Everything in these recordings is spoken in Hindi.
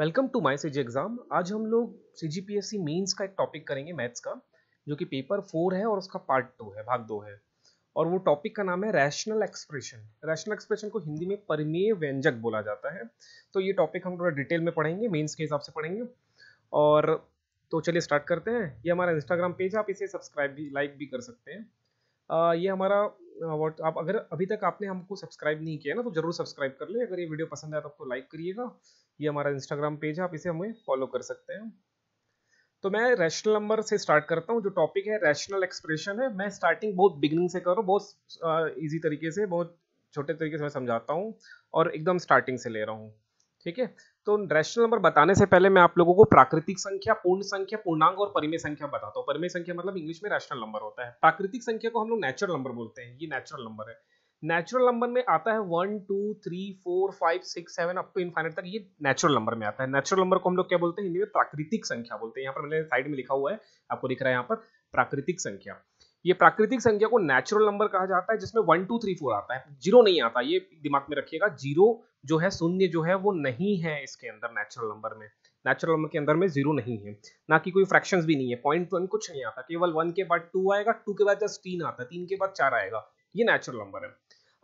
welcome to my CG exam आज हम लोग C G P S C means का एक टॉपिक करेंगे मैथ्स का जो कि पेपर फोर है और उसका पार्ट टू है भाग दो है और वो टॉपिक का नाम है रैशनल एक्सप्रेशन रैशनल एक्सप्रेशन को हिंदी में परिमेय व्यंजक बोला जाता है तो ये टॉपिक हम थोड़ा डिटेल में पढ़ेंगे मेन्स के हिसाब से पढ़ेंगे और तो चलिए स्टार्ट करते हैं ये हमारा इंस्टाग्राम पेज है आप इसे सब्सक्राइब भी लाइक भी कर सकते हैं आ, ये हमारा वॉट आप अगर अभी तक आपने हमको सब्सक्राइब नहीं किया ना तो जरूर सब्सक्राइब कर ले अगर ये वीडियो पसंद आए तो आपको लाइक करिएगा ये हमारा इंस्टाग्राम पेज है आप इसे हमें फॉलो कर सकते हैं तो मैं रैशनल नंबर से स्टार्ट करता हूँ जो टॉपिक है रैशनल एक्सप्रेशन है मैं स्टार्टिंग बहुत बिगनिंग से कर रहा हूँ बहुत ईजी तरीके से बहुत छोटे तरीके से मैं समझाता हूँ और एकदम स्टार्टिंग से ले रहा हूँ ठीक है तो रैशनल नंबर बताने से पहले मैं आप लोगों को प्राकृतिक संख्या पूर्ण संख्या पूर्णांक और परिमेय संख्या बताता हूँ परिमेय संख्या मतलब इंग्लिश में रैशनल नंबर होता है प्राकृतिक संख्या को हम लोग नेचुरल नंबर बोलते हैं ये नेचुरल नंबर है नेचुरल नंबर में आता है one two three four five six seven up to infinite तक ये नेचुरल नंबर में आता है नेचुरल नंबर को हम लोग क्या बोलते हैं हिंदी में प्राकृतिक संख्या बोलते हैं यहाँ पर मैंने साइड में लिखा हुआ है आपको दिख रहा है यहाँ पर प्राकृतिक संख्या ये प्राकृतिक संख्या को नेचुरल नंबर कहा जाता है जिसमें वन टू थ्री फोर आता है जीरो नहीं आता ये दिमाग में रखिएगा जीरो जो है शून्य जो है वो नहीं है इसके अंदर नेचुरल नंबर में नेचुरल नंबर के अंदर में जीरो नहीं है ना कि कोई फ्रैक्शन भी नहीं है पॉइंट वन कुछ नहीं आता केवल वन के बाद टू आएगा टू के बाद जस्ट तीन आता है तीन के बाद चार आएगा ये नेचुरल नंबर है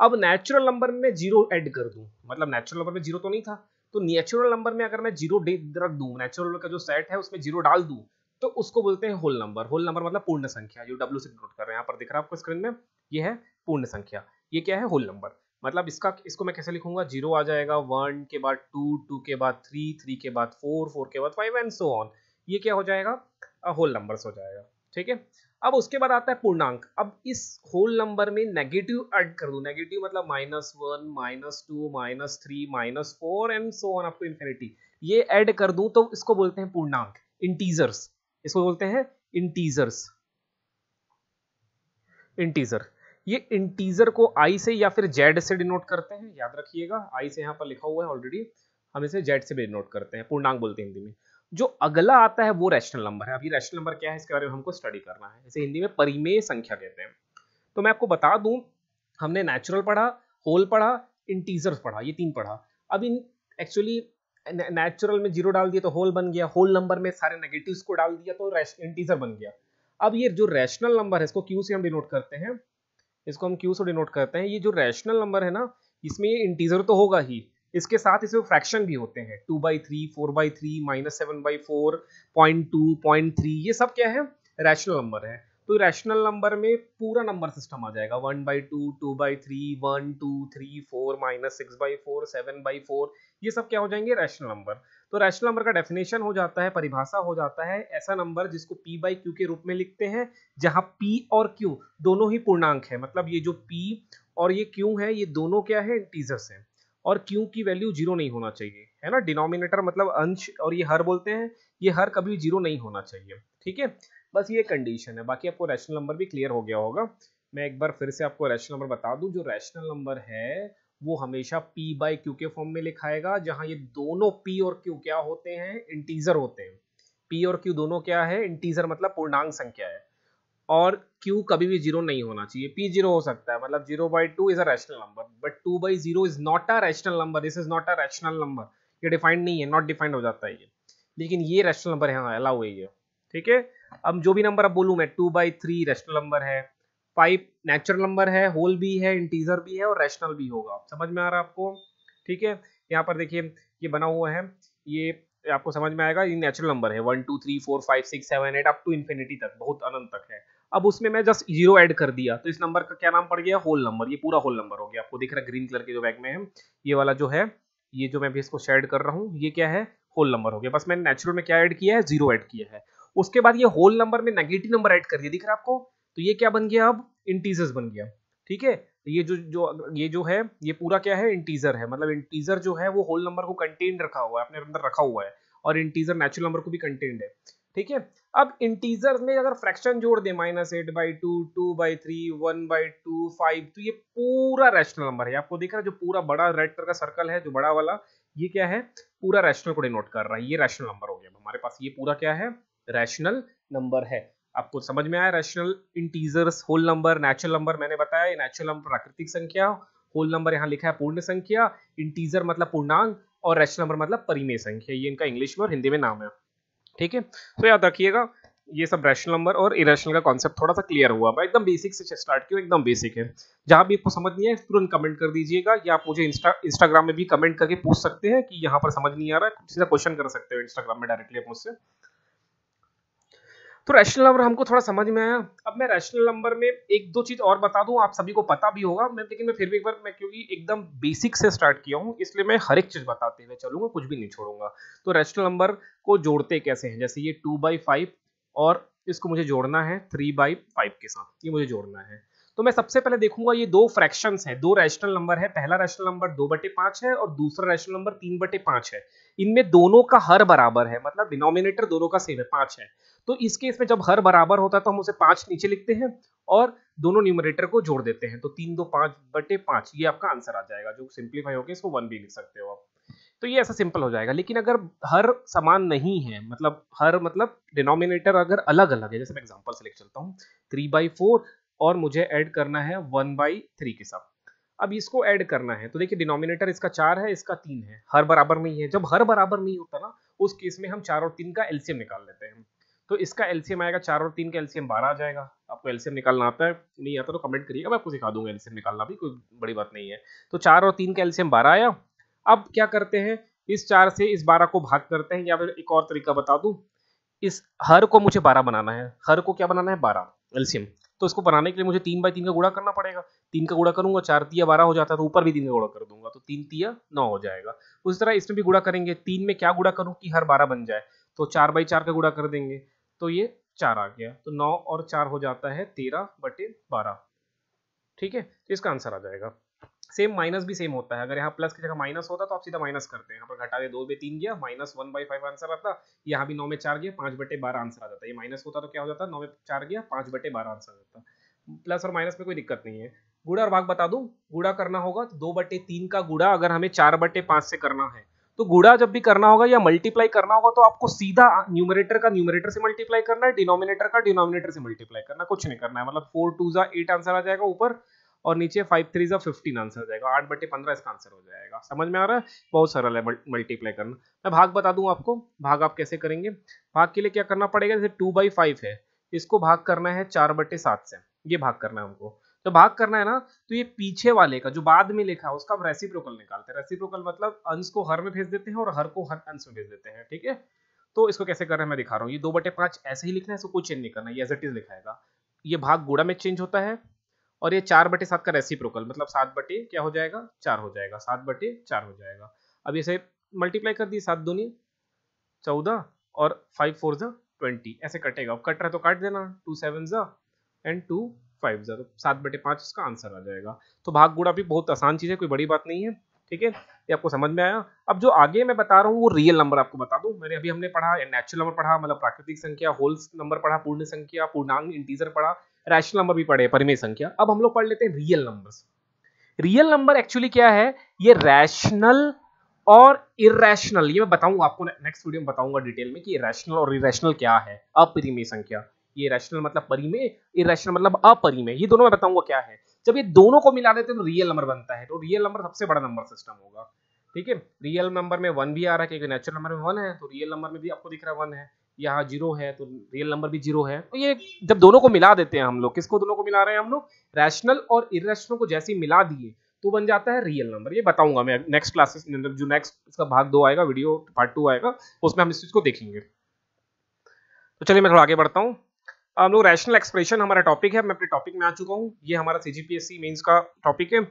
अब नेचुरल नंबर में जीरो एड कर दू मतलब नेचुरल नंबर में जीरो तो नहीं था तो नेचुरल नंबर में अगर मैं जीरो रख दू नेचुरल का जो सेट है उसमें जीरो डाल दू तो उसको बोलते हैं होल नंबर होल नंबर मतलब पूर्ण संख्या जो डब्ल्यू से डिनोट कर रहे हैं यहाँ पर दिख रहा है आपको स्क्रीन में ये है पूर्ण संख्या ये क्या है होल नंबर मतलब इसका इसको मैं कैसे लिखूंगा जीरो आ जाएगा वन के बाद टू टू के बाद थ्री थ्री के बाद फोर फोर के बाद फाइव एंड सो ऑन ये क्या हो जाएगा होल नंबर्स हो जाएगा ठीक है अब उसके बाद आता है पूर्णांक अब इस होल नंबर में नेगेटिव ऐड कर दू नेगेटिव मतलब minus one minus two minus three minus four and so on up to infinity ये ऐड कर दू तो इसको बोलते हैं पूर्णांक इंटीजर्स इसको बोलते हैं इंटीजर्स इंटीजर ये इंटीजर को आई से या फिर जेड से डिनोट करते हैं याद रखिएगा आई से यहाँ पर लिखा हुआ है ऑलरेडी हम इसे जेड से डिनोट करते हैं पूर्णांक बोलते हैं हिंदी में जो अगला आता है वो रैशनल नंबर है अभी रैशनल नंबर क्या है इसके बारे में हमको स्टडी करना है इसे हिंदी में परिमेय संख्या कहते हैं तो मैं आपको बता दूं हमने नेचुरल पढ़ा होल पढ़ा इंटीजर पढ़ा ये तीन पढ़ा अब इन एक्चुअली नेचुरल में जीरो डाल दिया तो होल बन गया होल नंबर में सारे नेगेटिव को डाल दिया तो इंटीजर बन गया अब ये जो रैशनल नंबर है इसको क्यू से हम डिनोट करते हैं इसको हम क्यू से डिनोट करते हैं ये जो रैशनल नंबर है ना इसमें ये इंटीजर तो होगा ही इसके साथ इसमें फ्रैक्शन भी होते हैं two by three four by three minus seven by four point two point three ये सब क्या है रैशनल नंबर है तो रैशनल नंबर में पूरा नंबर सिस्टम आ जाएगा one by two two by three one two three four minus six by four seven by four ये सब क्या हो जाएंगे रैशनल नंबर तो रैशनल नंबर का डेफिनेशन हो जाता है परिभाषा हो जाता है ऐसा नंबर जिसको पी बाई क्यू के रूप में लिखते हैं जहां पी और क्यू दोनों ही पूर्णांक है मतलब ये जो पी और ये क्यू है ये दोनों क्या है इंटीजर्स हैं और क्यू की वैल्यू जीरो नहीं होना चाहिए है ना डिनोमिनेटर मतलब अंश और ये हर बोलते हैं ये हर कभी जीरो नहीं होना चाहिए ठीक है बस ये कंडीशन है बाकी आपको रैशनल नंबर भी क्लियर हो गया होगा मैं एक बार फिर से आपको रैशनल नंबर बता दूं जो रैशनल नंबर है वो हमेशा p बाई क्यू के फॉर्म में लिखाएगा जहां ये दोनों p और q क्या होते हैं इंटीजर होते हैं p और q दोनों क्या है इंटीजर मतलब पूर्णांक संख्या है और q कभी भी जीरो नहीं होना चाहिए p जीरो हो सकता है मतलब zero by two is a rational number but two by zero is not a rational number this is not a rational number ये डिफाइंड नहीं है नॉट डिफाइंड हो जाता है ये लेकिन ये रैशनल नंबर है हाँ अलाउ है ये ठीक है अब जो भी नंबर अब बोलूँ मैं two by three rational number है फाइव नेचुरल नंबर है होल भी है इंटीजर भी है और रैशनल भी होगा समझ में आ रहा है आपको ठीक है यहाँ पर देखिए ये बना हुआ है ये आपको समझ में आएगा ये नेचुरल नंबर है one two three four five six seven eight up to infinity तक बहुत अनंत तक है अब उसमें मैं जस्ट जीरो ऐड कर दिया तो इस नंबर का क्या नाम पड़ गया होल नंबर ये पूरा होल नंबर हो गया आपको दिख रहा है ग्रीन कलर के जो बैग में है ये वाला जो है ये जो मैं भी इसको शेड कर रहा हूँ ये क्या है होल नंबर हो गया बस मैंने नेचुरल में क्या ऐड किया है जीरो ऐड किया है उसके बाद ये होल नंबर में नेगेटिव नंबर ऐड कर दिया दिख रहा है आपको तो ये क्या बन गया अब इंटीजर्स बन गया ठीक है ये जो जो ये जो है ये पूरा क्या है इंटीजर है मतलब इंटीजर जो है वो होल नंबर को कंटेन रखा हुआ है अपने अंदर रखा हुआ है और इंटीजर नेचुरल नंबर को भी कंटेन्ड है ठीक है अब इंटीजर में अगर फ्रैक्शन जोड़ दे minus eight by two two by three one by two five तो ये पूरा रैशनल नंबर है आपको देख रहा है जो पूरा बड़ा रेड कलर का सर्कल है जो बड़ा वाला ये क्या है पूरा रैशनल को डिनोट कर रहा है ये रैशनल नंबर हो गया हमारे पास ये पूरा क्या है रैशनल नंबर है आपको समझ में आया rational integers whole number natural number मैंने बताया नेचुरल नंबर प्राकृतिक संख्या होल नंबर यहाँ लिखा है पूर्ण संख्या इंटीजर मतलब पूर्णांक और रैशनल नंबर मतलब परिमेय संख्या ये इनका इंग्लिश में और हिंदी में नाम है ठीक है तो याद रखिएगा ये सब रैशनल नंबर और इरेशनल का कॉन्सेप्ट थोड़ा सा क्लियर हुआ मैं एकदम बेसिक से स्टार्ट किया एकदम बेसिक है जहां भी आपको समझ नहीं आए तुरंत कमेंट कर दीजिएगा या आप मुझे इंस्टा इंस्टाग्राम में भी कमेंट करके पूछ सकते हैं कि यहाँ पर समझ नहीं आ रहा है सीधा क्वेश्चन कर सकते हो इंस्टाग्राम में डायरेक्टली आप मुझसे तो रैशनल नंबर हमको थोड़ा समझ में आया अब मैं रैशनल नंबर में एक दो चीज़ और बता दूं आप सभी को पता भी होगा मैं लेकिन मैं फिर भी एक बार मैं क्योंकि एकदम बेसिक से स्टार्ट किया हूं इसलिए मैं हर एक चीज़ बताते हुए चलूंगा कुछ भी नहीं छोड़ूंगा तो रैशनल नंबर को जोड़ते कैसे हैं जैसे ये टू बाई फाइव और इसको मुझे जोड़ना है थ्री बाई फाइव के साथ ये मुझे जोड़ना है तो मैं सबसे पहले देखूंगा ये दो फ्रैक्शंस हैं दो रैशनल नंबर है पहला रैशनल नंबर दो बटे पांच है और दूसरा रैशनल नंबर तीन बटे पांच है इनमें दोनों का हर बराबर है मतलब डिनोमिनेटर दोनों का सेम है पांच है तो इस केस में जब हर बराबर होता है तो हम उसे पांच नीचे लिखते हैं और दोनों न्यूमिनेटर को जोड़ देते हैं तो तीन दो पांच बटे पांच ये आपका आंसर आ जाएगा जो सिंप्लीफाई होकर इसको वन भी लिख सकते हो आप तो ये ऐसा सिंपल हो जाएगा लेकिन अगर हर समान नहीं है मतलब हर मतलब डिनोमिनेटर अगर अलग अलग है जैसे मैं एग्जाम्पल से लिख चलता हूँ थ्री बाई फोर और मुझे ऐड करना है वन बाई थ्री के साथ अब इसको ऐड करना है तो देखिए डिनोमिनेटर इसका चार है इसका तीन है हर बराबर नहीं है जब हर बराबर नहीं होता ना उस केस में हम चार और तीन का एल्सियम निकाल लेते हैं तो इसका एल्सियम आएगा चार और तीन का एल्सियम बारह आ जाएगा आपको एल्सियम निकालना आता है नहीं आता तो कमेंट करिएगा मैं आपको सिखा दूंगा एल्सियम निकालना भी कोई बड़ी बात नहीं है तो चार और तीन का एल्सियम बारह आया अब क्या करते हैं इस चार से इस बारह को भाग करते हैं या फिर एक और तरीका बता दूं इस हर को मुझे बारह बनाना है हर को क्या बनाना है बारह एल्सियम तो इसको बनाने के लिए मुझे तीन बाई तीन का गुड़ा करना पड़ेगा तीन का गुड़ा करूंगा चार तिया बारह हो जाता है तो ऊपर भी तीन का गुड़ा कर दूंगा तो तीन तिया नौ हो जाएगा उसी तरह इसमें भी गुड़ा करेंगे तीन में क्या गुड़ा करूँ कि हर बारह बन जाए तो चार बाई चार का गुड़ा कर देंगे तो ये चार आ गया तो नौ और चार हो जाता है तेरह बटे बारह ठीक है तो इसका आंसर आ जाएगा सेम माइनस भी सेम होता है अगर यहाँ प्लस की जगह माइनस होता तो आप सीधा माइनस करते हैं यहाँ पर घटा दे दो बे तीन गया minus one by five answer आता यहाँ भी नौ में चार गया पांच बटे बारह आंसर आ जाता है ये माइनस होता तो क्या हो जाता है नौ में चार गया पांच बटे बारह आंसर आ जाता प्लस और माइनस में कोई दिक्कत नहीं है गुड़ा और भाग बता दू गुड़ा करना होगा तो दो बटे तीन का गुड़ा अगर हमें चार बटे पांच से करना है तो गुड़ा जब भी करना होगा या मल्टीप्लाई करना होगा तो आपको सीधा न्यूमरेटर का न्यूमरेटर से मल्टीप्लाई करना है डिनोमिनेटर का डिनोमिनेटर से मल्टीप्लाई करना कुछ नहीं करना है मतलब फोर टू जा एट आंसर आ जाएगा ऊपर और नीचे फाइव थ्री जा फिफ्टीन आंसर आ जाएगा आठ बटे पंद्रह इसका आंसर हो जाएगा समझ में आ रहा है बहुत सरल है मल्टीप्लाई करना मैं भाग बता दूं आपको भाग आप कैसे करेंगे भाग के लिए क्या करना पड़ेगा जैसे टू बाई फाइव है इसको भाग करना है चार बटे सात से ये भाग करना है हमको तो भाग करना है ना तो ये पीछे वाले का जो बाद में लिखा है उसका हम रेसिप्रोकल निकालते हैं रेसिप्रोकल मतलब अंश को हर में भेज देते हैं और हर को हर अंश में भेज देते हैं ठीक है तो इसको कैसे करना है मैं दिखा रहा हूँ ये दो बटे पांच ऐसे ही लिखना है इसको कुछ चेंज नहीं करना ये एज इट इज लिखाएगा ये भाग गुड़ा में चेंज होता है और ये चार बटे सात का रेसिप्रोकल मतलब सात बटे क्या हो जाएगा चार हो जाएगा सात बटे चार हो जाएगा अब इसे मल्टीप्लाई कर दिए सात दूनी चौदह और फाइव फोर ज़ा ट्वेंटी ऐसे कटेगा अब कट रहा है तो काट देना टू सेवन ज़ा एंड टू फाइव ज़ीरो सात बटे पाँच इसका आंसर आ जाएगा तो भाग गुड़ा भी बहुत आसान चीज़ है कोई बड़ी बात नहीं है ठीक है ये आपको समझ में आया अब जो आगे मैं बता रहा हूँ वो रियल नंबर आपको बता दूँ मैंने अभी हमने पढ़ा नेचुरल नंबर पढ़ा मतलब प्राकृतिक संख्या होल्स नंबर पढ़ा पूर्ण संख्या पूर्णांग इंटीजर पढ़ा रैशनल नंबर भी पढ़े परिमेय संख्या अब हम लोग पढ़ लेते हैं real number real number actually क्या है ये रैशनल और इरेशनल ये मैं बताऊंगा आपको नेक्स्ट वीडियो में बताऊंगा डिटेल में कि रैशनल और इरेशनल क्या है अपरिमेय संख्या ये रैशनल मतलब परी में इरेशनल मतलब अपरी में ये दोनों मैं बताऊंगा क्या है जब ये दोनों को मिला देते हैं तो रियल नंबर बनता है तो रियल नंबर सबसे बड़ा नंबर सिस्टम होगा ठीक है रियल नंबर में वन भी आ रहा है क्योंकि नेचुरल नंबर में वन है तो रियल नंबर में भी आपको दिख रहा है वन है यहाँ जीरो है तो रियल नंबर भी जीरो है तो ये जब दोनों को मिला देते हैं हम लोग किसको दोनों को मिला रहे हैं हम लोग रैशनल और इेशनल को जैसे ही मिला दिए तो बन जाता है रियल नंबर ये बताऊंगा मैं नेक्स्ट क्लासेस जो नेक्स्ट इसका भाग दो आएगा वीडियो पार्ट टू आएगा उसमें हम इस चीज को देखेंगे तो चलिए मैं थोड़ा आगे बढ़ता हूँ हम लोग रैशनल एक्सप्रेशन हमारा टॉपिक है मैं अपने टॉपिक में आ चुका हूँ ये हमारा सी जी का टॉपिक है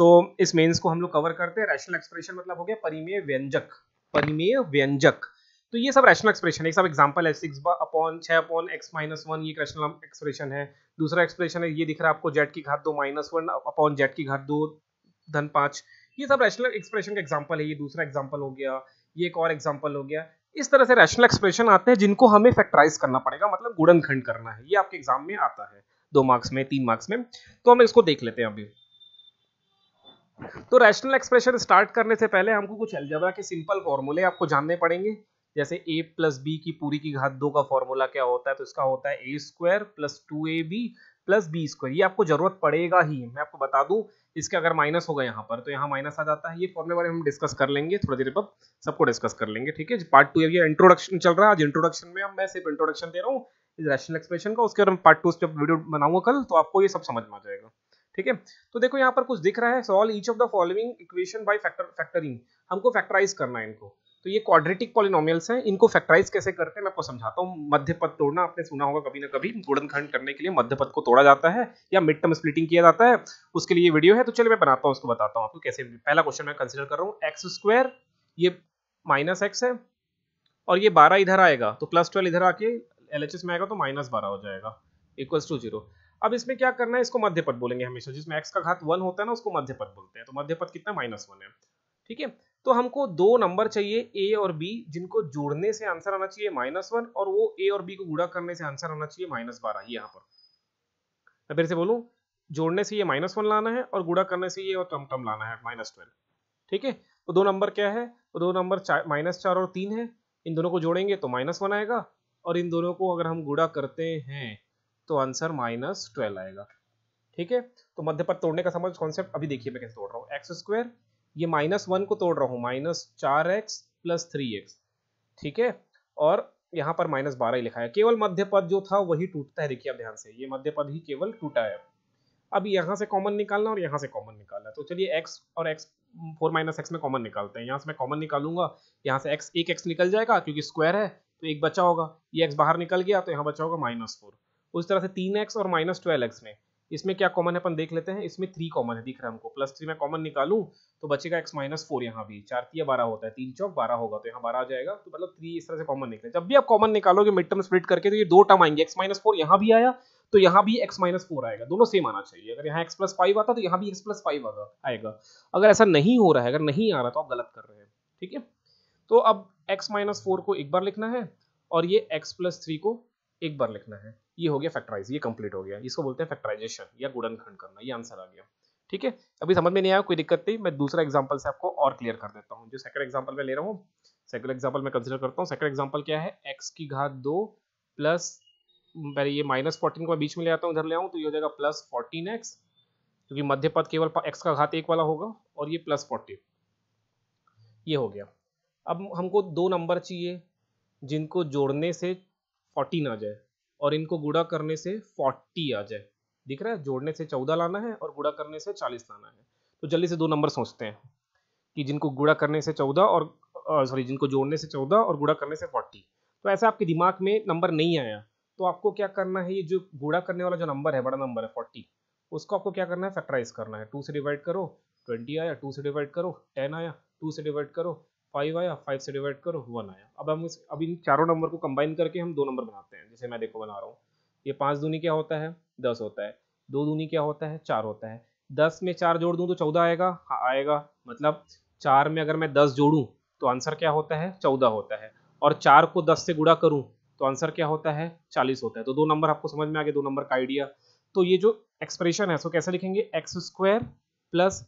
तो इस मेन्स को हम लोग कवर करते हैं रैशनल एक्सप्रेशन मतलब हो गया परिमेय व्यंजक परिमेय व्यंजक तो ये सब रैशनल एक्सप्रेशन है सब एग्जांपल है सिक्स अपॉन छः अपॉन एक्स माइनस वन ये रैशनल एक्सप्रेशन है दूसरा एक्सप्रेशन है ये दिख रहा है आपको जेड की घात दो माइनस वन अपॉन जेड की घात दो धन पाँच ये सब रैशनल एक्सप्रेशन का एग्जाम्पल है ये दूसरा एग्जाम्पल हो गया ये एक और एग्जाम्पल हो गया इस तरह से रैशनल एक्सप्रेशन आते हैं जिनको हमें फैक्टराइज करना पड़ेगा मतलब गुणनखंड करना है ये आपके एग्जाम में आता है दो मार्क्स में तीन मार्क्स में तो हम इसको देख लेते हैं अभी तो रैशनल एक्सप्रेशन स्टार्ट करने से पहले हमको कुछ एल्जबरा के सिंपल फॉर्मूले आपको जानने पड़ेंगे जैसे ए प्लस बी की पूरी की घात दो का फॉर्मूला क्या होता है तो इसका होता है A square plus two A B plus B square ये आपको जरूरत पड़ेगा ही मैं आपको बता दूं इसका अगर माइनस होगा यहाँ पर तो यहाँ माइनस आ जाता है ये फॉर्मुले बारे में हम डिस्कस कर लेंगे थोड़ी देर बाद सबको डिस्कस कर लेंगे ठीक है पार्ट टू ये इंट्रोडक्शन चल रहा है आज इंट्रोडक्शन में मैं सिर्फ इंट्रोडक्शन दे रहा हूँ इस रैशनल एक्सप्रेशन का उसके बाद पार्ट टू जब वीडियो बनाऊंगा कल तो आपको ये सब समझ में आ जाएगा ठीक है तो देखो यहाँ पर कुछ दिख रहा है solve each of the following equation by factor factoring हमको फैक्टराइज करना है इनको तो ये क्वाड्रेटिक पॉलिनोमियल्स हैं इनको फैक्टराइज कैसे करते हैं मैं आपको समझाता हूँ मध्य पद तोड़ना आपने सुना होगा कभी ना कभी गुणनखंड करने के लिए मध्य पद को तोड़ा जाता है या मिड टर्म स्प्लिटिंग किया जाता है उसके लिए वीडियो है तो चलिए मैं बनाता हूँ उसको बताता हूँ आपको कैसे पहला क्वेश्चन मैं कंसिडर कर रहा हूँ एक्स स्क्वायर ये माइनस एक्स है और ये बारह इधर आएगा तो प्लस ट्वेल्व इधर आके एल में आएगा तो माइनस बारह हो जाएगा इक्वल्स टू जीरो अब इसमें क्या करना है इसको मध्य पद बोलेंगे हमेशा जिसमें एक्स का घात वन होता है ना उसको मध्य पद बोलते हैं तो मध्य पद कितना माइनस वन है ठीक है तो हमको दो नंबर चाहिए ए और बी जिनको जोड़ने से आंसर आना चाहिए माइनस वन और वो ए और बी को गुड़ा करने से आंसर आना चाहिए माइनस बारह यहाँ पर मैं फिर से बोलूँ जोड़ने से ये माइनस वन लाना है और गुड़ा करने से ये और टम टम लाना है माइनस ट्वेल्व ठीक है तो दो नंबर क्या है तो दो नंबर माइनस चार और तीन है इन दोनों को जोड़ेंगे तो माइनस वन आएगा और इन दोनों को अगर हम गुड़ा करते हैं तो आंसर माइनस ट्वेल्व आएगा ठीक है तो मध्य पर तोड़ने का समझ कॉन्सेप्ट अभी देखिए मैं कैसे तोड़ रहा हूँ एक्स स्क्वायर ये माइनस वन को तोड़ रहा हूं माइनस चार एक्स प्लस थ्री एक्स ठीक है और यहाँ पर माइनस बारह ही लिखा है केवल मध्य पद जो था वही टूटता है देखिए आप ध्यान से ये मध्य पद ही केवल टूटा है अब यहां से कॉमन निकालना और यहां से कॉमन निकालना तो चलिए एक्स और एक्स फोर माइनस एक्स में कॉमन निकालते हैं यहां से मैं कॉमन निकालूंगा यहाँ से एक्स एक एक्स निकल जाएगा क्योंकि स्क्वायर है तो एक बचा होगा ये एक्स बाहर निकल गया तो यहाँ बचा होगा माइनस फोर उस तरह से तीन एक्स और माइनस ट्वेल्व एक्स में इसमें क्या कॉमन है अपन देख लेते हैं इसमें थ्री कॉमन है दिख रहा है हमको प्लस थ्री में कॉमन निकालू तो बचेगा एक्स माइनस फोर यहाँ भी चार तीन बारह होता है तीन चौक बारह होगा तो यहाँ बारह आ जाएगा तो मतलब थ्री इस तरह से कॉमन निकले जब भी आप कॉमन निकालोगे मिड टर्म स्प्लिट करके तो ये दो टर्म आएंगे एक्स माइनस फोर यहाँ भी आया तो यहाँ भी एक्स माइनस फोर आएगा दोनों सेम आना चाहिए अगर यहाँ एक्स प्लस फाइव आता तो यहाँ भी एक्स प्लस फाइव आगा आएगा अगर ऐसा नहीं हो रहा है अगर नहीं आ रहा तो आप गलत कर रहे हैं ठीक है तो अब एक्स माइनस फोर को एक बार लिखना है और ये एक्स प्लस थ्री को एक बार लिखना है ये हो गया फैक्टराइज ये कंप्लीट हो गया इसको बोलते हैं फैक्टराइजेशन या गुडन खंड करना ये आंसर आ गया ठीक है अभी समझ में नहीं आया कोई दिक्कत नहीं मैं दूसरा एग्जाम्पल से आपको और क्लियर कर देता हूँ जो सेकंड एग्जाम्पल मैं ले रहा हूँ सेकंड एग्जाम्पल मैं कंसिडर करता हूँ सेकंड एग्जाम्पल क्या है एक्स की घात दो प्लस पहले ये माइनस फोर्टीन को बीच में ले आता हूँ उधर ले आऊँ तो ये हो जाएगा प्लस फोर्टीन एक्स क्योंकि मध्य पद केवल एक्स का घात एक वाला होगा और ये प्लस फोर्टीन ये हो गया अब हमको दो नंबर चाहिए जिनको जोड़ने से फोर्टीन आ जाए और इनको गुड़ा करने से फोर्टी आ जाए दिख रहा है जोड़ने से चौदह लाना है और गुड़ा करने से चालीस लाना है तो जल्दी से दो नंबर सोचते हैं कि जिनको गुड़ा करने से चौदह और सॉरी जिनको जोड़ने से चौदह और गुड़ा करने से फोर्टी तो ऐसा आपके दिमाग में नंबर नहीं आया तो आपको क्या करना है ये जो गुड़ा करने वाला जो नंबर है बड़ा नंबर है फोर्टी उसको आपको क्या करना है फैक्ट्राइज करना है टू से डिवाइड करो ट्वेंटी आया टू से डिवाइड करो टेन आया टू से डिवाइड करो फाइव आया फाइव से डिवाइड करो वन आया अब हम इस अब इन चारों नंबर को कंबाइन करके हम दो नंबर बनाते हैं जैसे मैं देखो बना रहा हूँ ये पाँच दूनी क्या होता है दस होता है दो दूनी क्या होता है चार होता है दस में चार जोड़ दूँ तो चौदह आएगा हाँ आएगा मतलब चार में अगर मैं दस जोड़ूँ तो आंसर क्या होता है चौदह होता है और चार को दस से गुड़ा करूँ तो आंसर क्या होता है चालीस होता है तो दो नंबर आपको समझ में आ गया दो नंबर का आइडिया तो ये जो एक्सप्रेशन है सो कैसे लिखेंगे एक्स स्क्वायर प्लस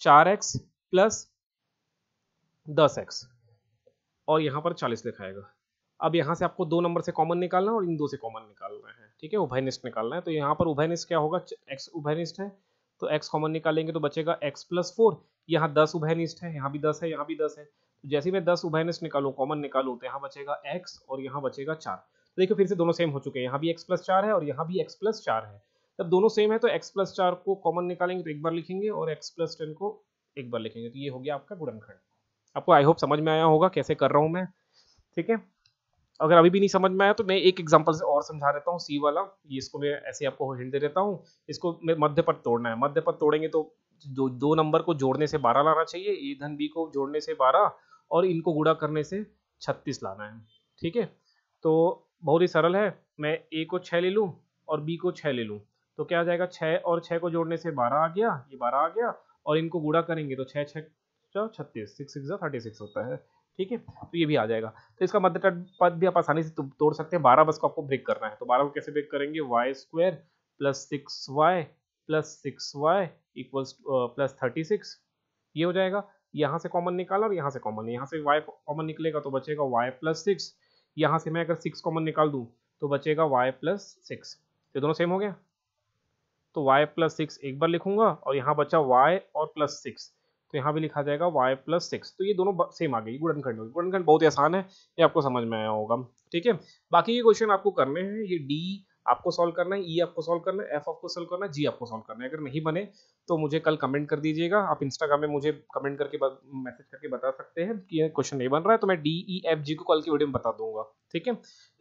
चार एक्स प्लस दस एक्स और यहाँ पर चालीस लिखाएगा अब यहाँ से आपको दो नंबर से कॉमन निकालना है और इन दो से कॉमन निकालना है ठीक है उभयनिष्ठ निकालना है तो यहाँ पर उभयनिष्ठ क्या होगा एक्स उभयनिष्ठ है तो एक्स कॉमन निकालेंगे तो बचेगा एक्स प्लस फोर यहाँ दस उभयनिष्ठ है यहाँ भी दस है यहाँ भी दस है तो जैसे मैं दस उभयनिष्ठ निकालू कॉमन निकालू तो यहाँ बचेगा एक्स और यहाँ बचेगा चार तो देखिए फिर से दोनों सेम हो चुके हैं यहाँ भी एक्स प्लस चार है और यहाँ भी एक्स प्लस चार है जब दोनों सेम है तो एक्स प्लस चार को कॉमन निकालेंगे तो एक बार लिखेंगे और एक्स प्लस टेन को एक बार लिखेंगे तो ये हो गया आपका गुड़नखंड आपको आई होप समझ में आया होगा कैसे कर रहा हूँ मैं ठीक है अगर अभी भी नहीं समझ में आया तो मैं एक एग्जाम्पल से और समझा देता हूँ सी वाला ये इसको मैं ऐसे आपको हिंट दे देता हूँ इसको मध्य पद तोड़ना है मध्य पद तोड़ेंगे तो दो दो नंबर को जोड़ने से बारह लाना चाहिए ए धन बी को जोड़ने से बारह और इनको गुड़ा करने से छत्तीस लाना है ठीक है तो बहुत ही सरल है मैं ए को छः ले लूँ और बी को छः ले लूँ तो क्या आ जाएगा छः और छः को जोड़ने से बारह आ गया ये बारह आ गया और इनको गुड़ा करेंगे तो छः छः छत्तीस सिक्स सिक्स थर्टी सिक्स होता है ठीक है तो ये भी आ जाएगा तो इसका मध्य मतलब तट पद भी आप आसानी से तोड़ सकते हैं बारह बस को आपको ब्रेक करना है तो बारह को कैसे ब्रेक करेंगे Y square plus six Y plus six Y equals plus thirty six ये हो जाएगा यहाँ से कॉमन निकाला और यहाँ से कॉमन यहाँ से वाई कॉमन निकलेगा तो बचेगा वाई प्लस सिक्स यहाँ से मैं अगर सिक्स कॉमन निकाल दूँ तो बचेगा वाई प्लस सिक्स ये दोनों सेम हो गया तो वाई प्लस सिक्स एक बार लिखूंगा और यहाँ बचा वाई और प्लस सिक्स तो यहाँ भी लिखा जाएगा वाई प्लस सिक्स तो ये दोनों सेम आ गई गुणनखंड होगी गुणनखंड बहुत ही आसान है ये आपको समझ में आया होगा ठीक है बाकी ये क्वेश्चन आपको करने हैं ये डी आपको सॉल्व करना है ई e आपको सॉल्व करना है एफ आपको सॉल्व करना है जी आपको सॉल्व करना है अगर नहीं बने तो मुझे कल कमेंट कर दीजिएगा आप इंस्टाग्राम में मुझे कमेंट करके मैसेज करके बता सकते हैं कि ये क्वेश्चन नहीं बन रहा है तो मैं डी ई एफ जी को कल की वीडियो में बता दूंगा ठीक है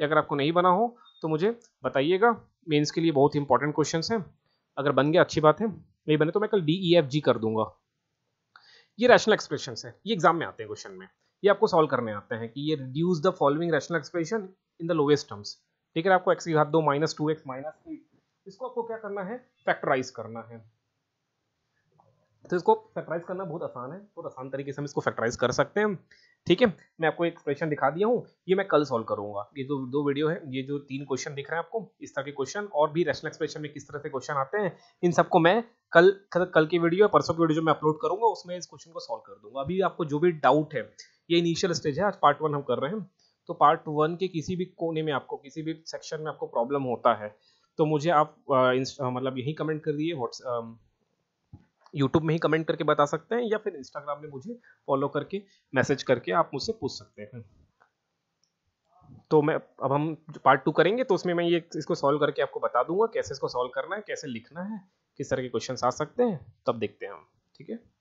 अगर आपको नहीं बना हो तो मुझे बताइएगा मेन्स के लिए बहुत इंपॉर्टेंट क्वेश्चन है अगर बन गया अच्छी बात है नहीं बने तो मैं कल डी ई एफ जी कर दूंगा ये रैशनल एक्सप्रेशन है ये एग्जाम में आते हैं क्वेश्चन में ये आपको सॉल्व करने आते हैं कि ये reduce the following rational expression in the lowest terms ठीक है आपको एक्स की घात दो minus two X minus eight इसको आपको क्या करना है फैक्टराइज करना है तो इसको फैक्टराइज करना बहुत आसान है बहुत आसान तरीके से हम इसको फैक्टराइज कर सकते हैं ठीक है मैं आपको एक क्वेश्चन दिखा दिया हूँ ये मैं कल सॉल्व करूंगा ये जो दो वीडियो है ये जो तीन क्वेश्चन दिख रहे हैं आपको इस तरह के क्वेश्चन और भी रैशनल एक्सप्रेशन में किस तरह से क्वेश्चन आते हैं इन सबको मैं कल कल की वीडियो परसों की वीडियो जो मैं अपलोड करूंगा उसमें इस क्वेश्चन को सोल्व कर दूंगा अभी आपको जो भी डाउट है ये इनिशियल स्टेज है आज पार्ट वन हम कर रहे हैं तो पार्ट वन के किसी भी कोने में आपको किसी भी सेक्शन में आपको प्रॉब्लम होता है तो मुझे आप मतलब यही कमेंट कर दिए व्हाट्स यूट्यूब में ही कमेंट करके बता सकते हैं या फिर इंस्टाग्राम में मुझे फॉलो करके मैसेज करके आप मुझसे पूछ सकते हैं तो मैं अब हम पार्ट टू करेंगे तो उसमें मैं ये इसको सॉल्व करके आपको बता दूंगा कैसे इसको सॉल्व करना है कैसे लिखना है किस तरह के क्वेश्चन आ सकते हैं तब देखते हैं हम ठीक है